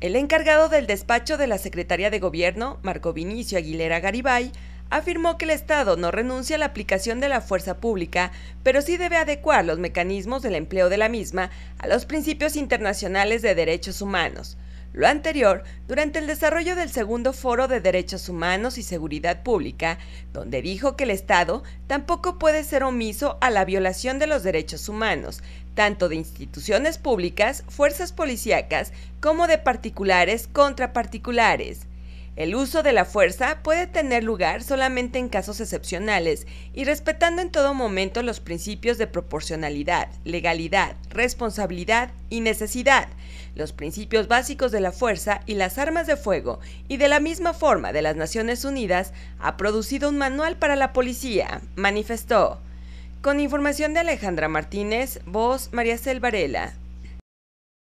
El encargado del despacho de la Secretaría de Gobierno, Marco Vinicio Aguilera Garibay, afirmó que el Estado no renuncia a la aplicación de la fuerza pública, pero sí debe adecuar los mecanismos del empleo de la misma a los principios internacionales de derechos humanos. Lo anterior durante el desarrollo del segundo foro de derechos humanos y seguridad pública, donde dijo que el Estado tampoco puede ser omiso a la violación de los derechos humanos, tanto de instituciones públicas, fuerzas policíacas, como de particulares contra particulares. El uso de la fuerza puede tener lugar solamente en casos excepcionales y respetando en todo momento los principios de proporcionalidad, legalidad, responsabilidad y necesidad, los principios básicos de la fuerza y las armas de fuego, y de la misma forma de las Naciones Unidas, ha producido un manual para la policía, manifestó. Con información de Alejandra Martínez, voz María